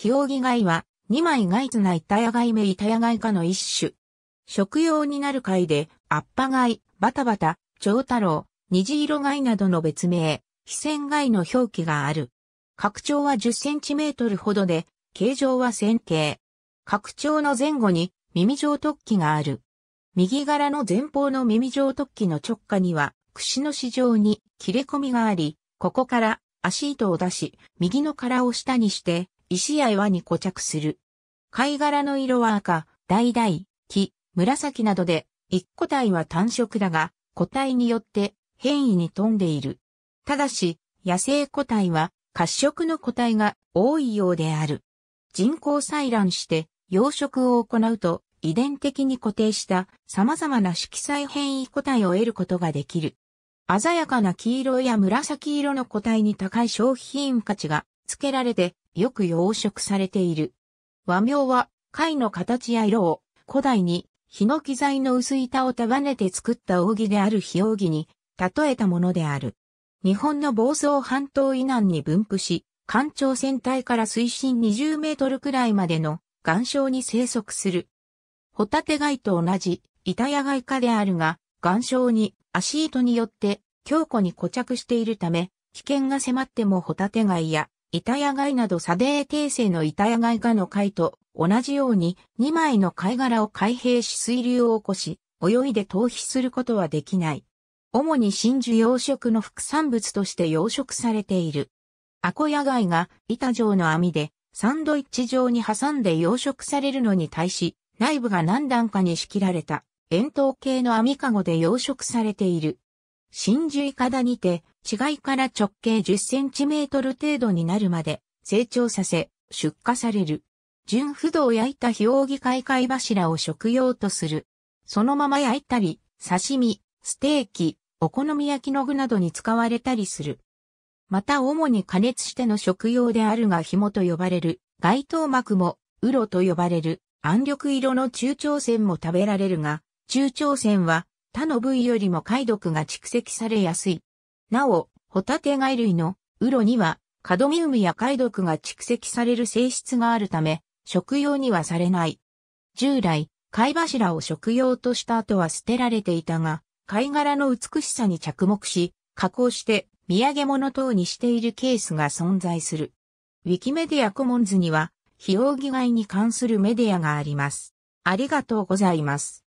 ヒオウギ貝は、二枚貝ないタヤ貝目イタヤ貝科の一種。食用になる貝で、アッパ貝、バタバタ、タ太郎、虹色貝などの別名、非線貝の表記がある。拡張は10センチメートルほどで、形状は線形。拡張の前後に耳状突起がある。右柄の前方の耳状突起の直下には、串の市場に切れ込みがあり、ここから足糸を出し、右の殻を下にして、石や岩に固着する。貝殻の色は赤、橙、木、紫などで、一個体は単色だが、個体によって変異に富んでいる。ただし、野生個体は褐色の個体が多いようである。人工採卵して養殖を行うと遺伝的に固定した様々な色彩変異個体を得ることができる。鮮やかな黄色や紫色の個体に高い商品価値が付けられてよく養殖されている。和名は貝の形や色を古代にヒノキ材の薄板を束ねて作った扇である日扇に例えたものである。日本の房総半島以南に分布し、干潮船体から水深20メートルくらいまでの岩礁に生息する。ホタテ貝と同じ板屋貝科であるが、岩礁に足糸によって強固に固着しているため、危険が迫ってもホタテ貝や板屋貝など砂泥形成の板屋貝画の貝と同じように2枚の貝殻を開閉し水流を起こし、泳いで逃避することはできない。主に真珠養殖の副産物として養殖されている。アコヤ貝が板状の網でサンドイッチ状に挟んで養殖されるのに対し、内部が何段かに仕切られた円筒形の網かごで養殖されている。真珠いかだにて、稚貝から直径10センチメートル程度になるまで成長させ、出荷される。純不動焼いた氷。おう貝貝柱を食用とする。そのまま焼いたり、刺身、ステーキ、お好み焼きの具などに使われたりする。また主に加熱しての食用であるが紐と呼ばれる、外頭膜も、ウロと呼ばれる、暗緑色の中長線も食べられるが、中長線は他の部位よりも解毒が蓄積されやすい。なお、ホタテ貝類のウロにはカドミウムや解毒が蓄積される性質があるため、食用にはされない。従来、貝柱を食用とした後は捨てられていたが、貝殻の美しさに着目し、加工して土産物等にしているケースが存在する。ウィキメディアコモンズには、非容疑外に関するメディアがあります。ありがとうございます。